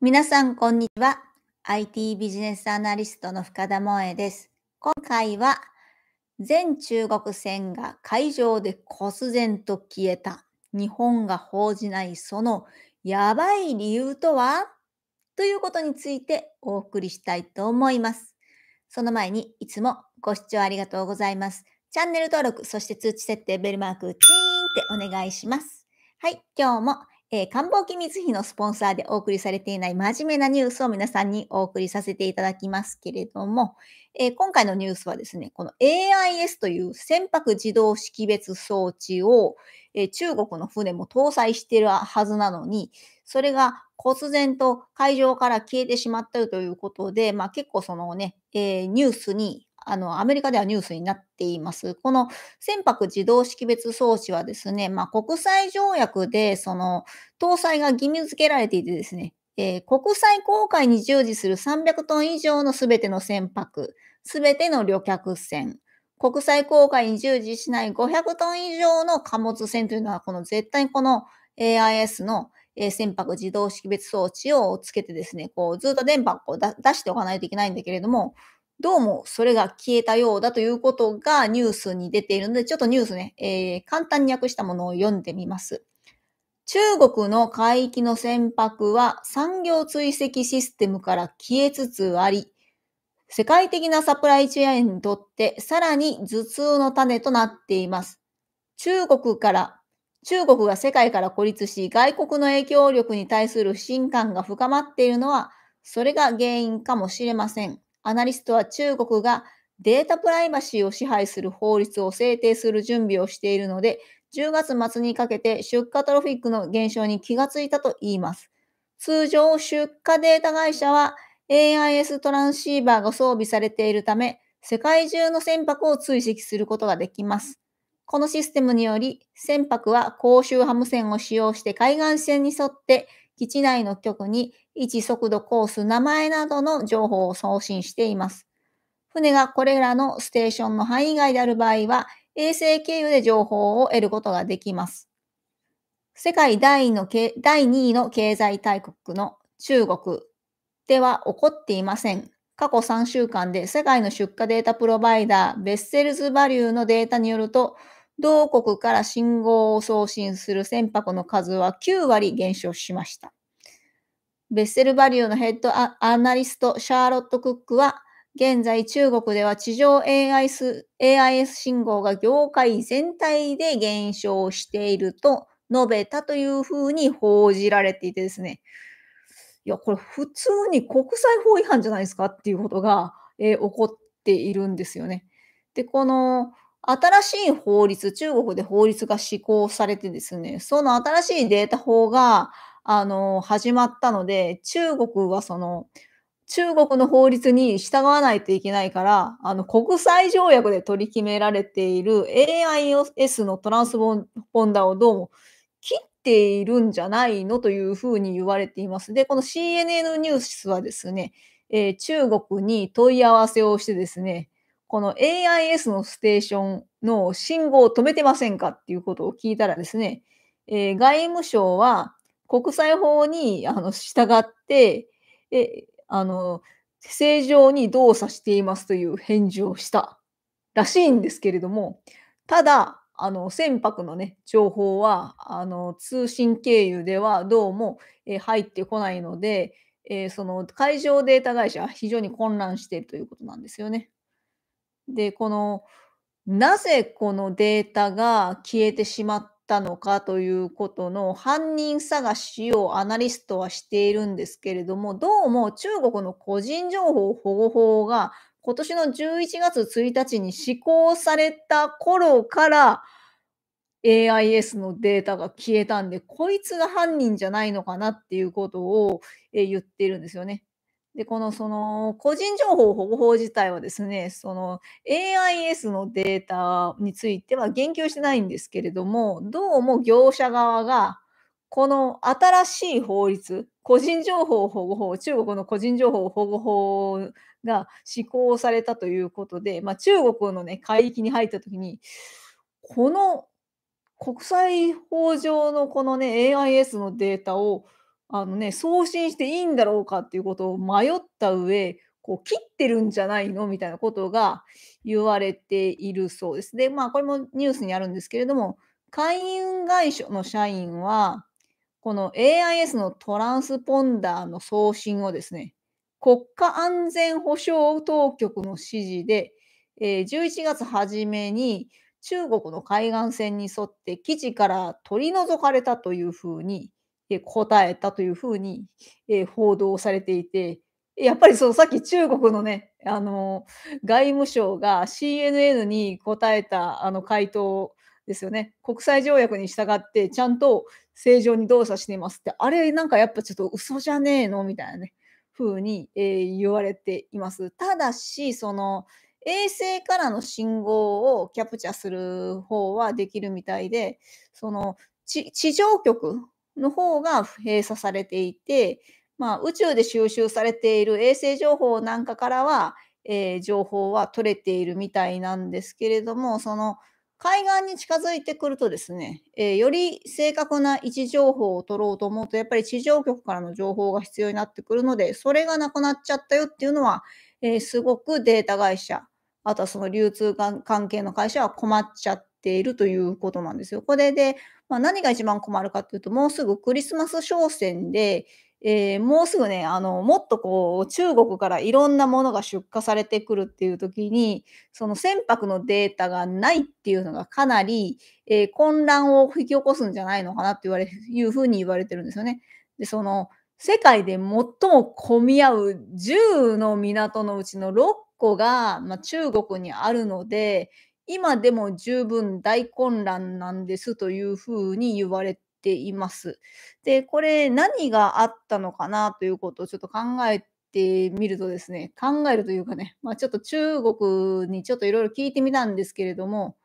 皆さん、こんにちは。IT ビジネスアナリストの深田萌です。今回は、全中国船が海上で忽然と消えた。日本が報じないそのやばい理由とはということについてお送りしたいと思います。その前に、いつもご視聴ありがとうございます。チャンネル登録、そして通知設定、ベルマーク、チーンってお願いします。はい、今日もえー、官房機密費のスポンサーでお送りされていない真面目なニュースを皆さんにお送りさせていただきますけれども、えー、今回のニュースはですね、この AIS という船舶自動識別装置を、えー、中国の船も搭載しているはずなのに、それが忽然と海上から消えてしまったということで、まあ、結構そのね、えニュースにあのアメリカではニュースになっています。この船舶自動識別装置はですね、まあ、国際条約でその搭載が義務付けられていてですね、えー、国際航海に従事する300トン以上の全ての船舶、全ての旅客船、国際航海に従事しない500トン以上の貨物船というのは、この絶対この AIS の船舶自動識別装置をつけてですね、こうずっと電波を出しておかないといけないんだけれども、どうもそれが消えたようだということがニュースに出ているので、ちょっとニュースね、えー、簡単に訳したものを読んでみます。中国の海域の船舶は産業追跡システムから消えつつあり、世界的なサプライチェーンにとってさらに頭痛の種となっています。中国から、中国が世界から孤立し、外国の影響力に対する不信感が深まっているのは、それが原因かもしれません。アナリストは中国がデータプライバシーを支配する法律を制定する準備をしているので、10月末にかけて出荷トロフィックの減少に気がついたと言います。通常、出荷データ会社は AIS トランシーバーが装備されているため、世界中の船舶を追跡することができます。このシステムにより、船舶は公衆ハム線を使用して海岸線に沿って基地内の局に位置速度コース名前などの情報を送信しています。船がこれらのステーションの範囲外である場合は、衛星経由で情報を得ることができます。世界第 ,2 の第2位の経済大国の中国では起こっていません。過去3週間で世界の出荷データプロバイダーベッセルズバリューのデータによると、同国から信号を送信する船舶の数は9割減少しました。ベッセルバリューのヘッドアナリスト、シャーロット・クックは、現在中国では地上 AIS, AIS 信号が業界全体で減少していると述べたというふうに報じられていてですね。いや、これ普通に国際法違反じゃないですかっていうことが、えー、起こっているんですよね。で、この新しい法律、中国で法律が施行されてですね、その新しいデータ法が、あの、始まったので、中国はその、中国の法律に従わないといけないから、あの、国際条約で取り決められている AIS のトランスポンダーをどうも切っているんじゃないのというふうに言われています。で、この CNN ニュースはですね、えー、中国に問い合わせをしてですね、この AIS のステーションの信号を止めてませんかっていうことを聞いたらですね、えー、外務省は国際法にあの従って、えあの正常に動作していますという返事をしたらしいんですけれども、ただ、あの船舶のね情報はあの通信経由ではどうも、えー、入ってこないので、えー、その海上データ会社は非常に混乱しているということなんですよね。で、この、なぜこのデータが消えてしまったのかということの犯人探しをアナリストはしているんですけれども、どうも中国の個人情報保護法が今年の11月1日に施行された頃から AIS のデータが消えたんで、こいつが犯人じゃないのかなっていうことを言っているんですよね。で、このその個人情報保護法自体はですね、その AIS のデータについては言及してないんですけれども、どうも業者側が、この新しい法律、個人情報保護法、中国の個人情報保護法が施行されたということで、まあ、中国の、ね、海域に入ったときに、この国際法上のこのね、AIS のデータをあのね、送信していいんだろうかっていうことを迷った上、こう切ってるんじゃないのみたいなことが言われているそうです。で、まあ、これもニュースにあるんですけれども、海運会社の社員は、この AIS のトランスポンダーの送信をですね、国家安全保障当局の指示で、えー、11月初めに中国の海岸線に沿って基地から取り除かれたというふうに答えたというふうに、報道されていて、やっぱりそのさっき中国のね、あの外務省が CNN に答えたあの回答ですよね、国際条約に従ってちゃんと正常に動作していますって、あれなんかやっぱちょっと嘘じゃねえのみたいなね、ふうに、えー、言われています。ただし、その衛星からの信号をキャプチャする方はできるみたいで、その地上局の方が閉鎖されていて、まあ、宇宙で収集されている衛星情報なんかからは、えー、情報は取れているみたいなんですけれども、その海岸に近づいてくるとですね、えー、より正確な位置情報を取ろうと思うと、やっぱり地上局からの情報が必要になってくるので、それがなくなっちゃったよっていうのは、えー、すごくデータ会社、あとはその流通関係の会社は困っちゃっているということなんですよ。これで、まあ、何が一番困るかっていうと、もうすぐクリスマス商戦で、えー、もうすぐねあのもっとこう中国からいろんなものが出荷されてくるっていう時にその船舶のデータがないっていうのがかなり、えー、混乱を引き起こすんじゃないのかなって言われいうふうに言われてるんですよね。でその世界で最も混み合う10の港のうちの6個が、まあ、中国にあるので今でも十分大混乱なんですというふうに言われています。で、これ何があったのかなということをちょっと考えてみるとですね、考えるというかね、まあ、ちょっと中国にちょっといろいろ聞いてみたんですけれども、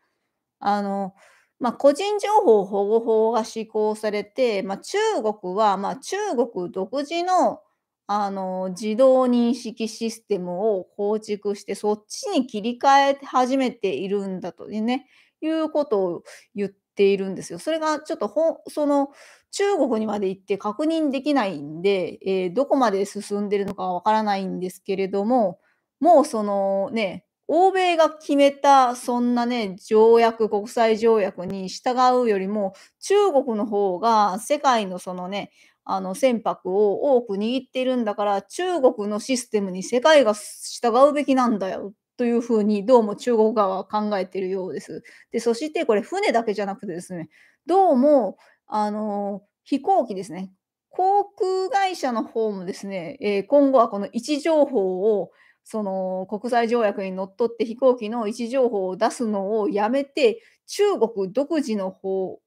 あの、まあ、個人情報保護法が施行されて、まあ、中国はま中国独自のあの自動認識システムを構築してそっちに切り替え始めているんだとねいうことを言っているんですよ。それがちょっとほその中国にまで行って確認できないんで、えー、どこまで進んでるのかわからないんですけれどももうそのね欧米が決めたそんなね条約国際条約に従うよりも中国の方が世界のそのねあの船舶を多く握っているんだから中国のシステムに世界が従うべきなんだよというふうにどうも中国側は考えているようです。でそしてこれ船だけじゃなくてですねどうもあの飛行機ですね航空会社の方もですね、えー、今後はこの位置情報をその国際条約にのっとって飛行機の位置情報を出すのをやめて中国独自の方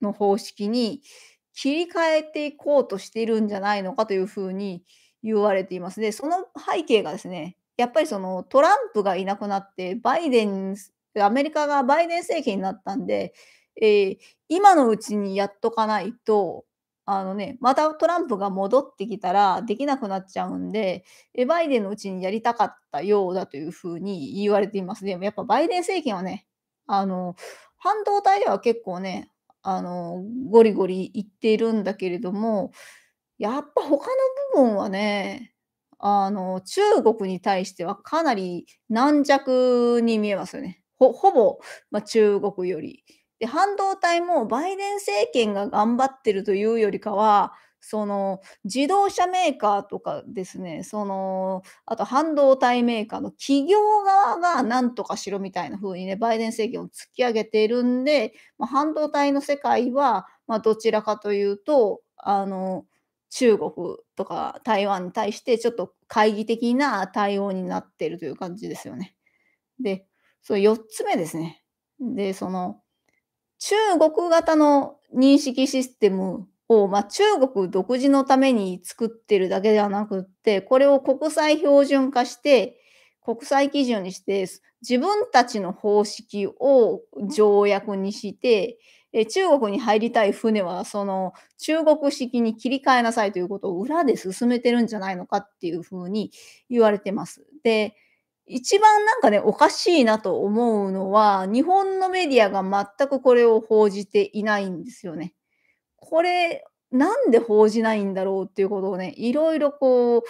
の方式に、切り替えていこうとしているんじゃないのかというふうに言われています。で、その背景がですね、やっぱりそのトランプがいなくなって、バイデン、アメリカがバイデン政権になったんで、えー、今のうちにやっとかないと、あのね、またトランプが戻ってきたらできなくなっちゃうんで、バイデンのうちにやりたかったようだというふうに言われています。でもやっぱバイデン政権はね、あの、半導体では結構ね、あのゴリゴリいっているんだけれどもやっぱ他の部分はねあの中国に対してはかなり軟弱に見えますよね。ほぼ、まあ、中国より。で半導体もバイデン政権が頑張ってるというよりかはその自動車メーカーとかですね、そのあと半導体メーカーの企業側が何とかしろみたいな風にね、バイデン政権を突き上げているんで、まあ、半導体の世界は、まあ、どちらかというと、あの中国とか台湾に対してちょっと懐疑的な対応になっているという感じですよね。で、そ4つ目ですね。で、その中国型の認識システムを、まあ、中国独自のために作ってるだけではなくって、これを国際標準化して、国際基準にして、自分たちの方式を条約にして、え中国に入りたい船はその中国式に切り替えなさいということを裏で進めてるんじゃないのかっていうふうに言われてます。で一番なんかねおかしいなと思うのは日本のメディアが全くこれを報じていないんですよね。これなんで報じないんだろうっていうことをねいろいろこう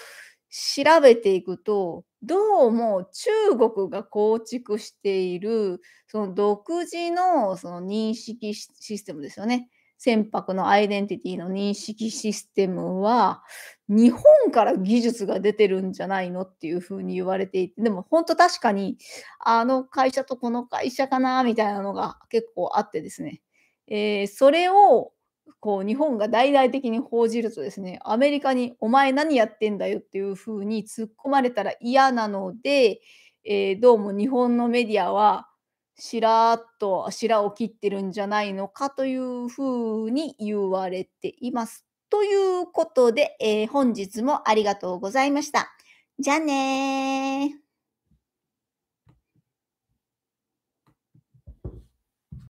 調べていくとどうも中国が構築しているその独自のその認識システムですよね。船舶のアイデンティティの認識システムは日本から技術が出てるんじゃないのっていうふうに言われていてでも本当確かにあの会社とこの会社かなみたいなのが結構あってですね、えー、それをこう日本が大々的に報じるとですねアメリカに「お前何やってんだよ」っていうふうに突っ込まれたら嫌なので、えー、どうも日本のメディアはしらーっとあしらを切ってるんじゃないのかというふうに言われています。ということで、えー、本日もありがとうございました。じゃあね